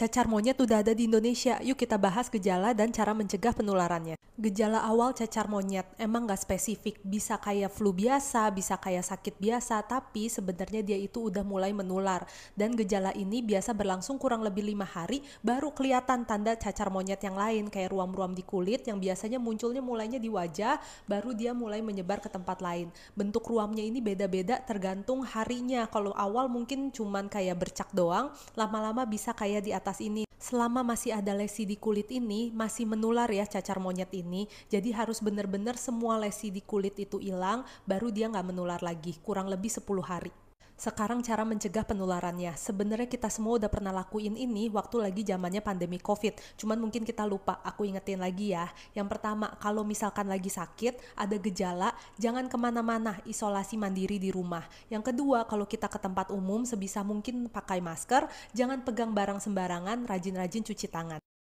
Cacar monyet udah ada di Indonesia, yuk kita bahas gejala dan cara mencegah penularannya. Gejala awal cacar monyet emang nggak spesifik, bisa kayak flu biasa, bisa kayak sakit biasa, tapi sebenarnya dia itu udah mulai menular. Dan gejala ini biasa berlangsung kurang lebih lima hari, baru kelihatan tanda cacar monyet yang lain, kayak ruam-ruam di kulit yang biasanya munculnya mulainya di wajah, baru dia mulai menyebar ke tempat lain. Bentuk ruamnya ini beda-beda tergantung harinya, kalau awal mungkin cuman kayak bercak doang, lama-lama bisa kayak di atas atas ini. Selama masih ada lesi di kulit ini, masih menular ya cacar monyet ini. Jadi harus benar-benar semua lesi di kulit itu hilang, baru dia nggak menular lagi. Kurang lebih 10 hari. Sekarang cara mencegah penularannya. Sebenarnya kita semua udah pernah lakuin ini waktu lagi zamannya pandemi COVID. Cuman mungkin kita lupa. Aku ingetin lagi ya. Yang pertama, kalau misalkan lagi sakit, ada gejala, jangan kemana-mana. Isolasi mandiri di rumah. Yang kedua, kalau kita ke tempat umum, sebisa mungkin pakai masker. Jangan pegang barang sembarangan. Rajin-rajin cuci tangan.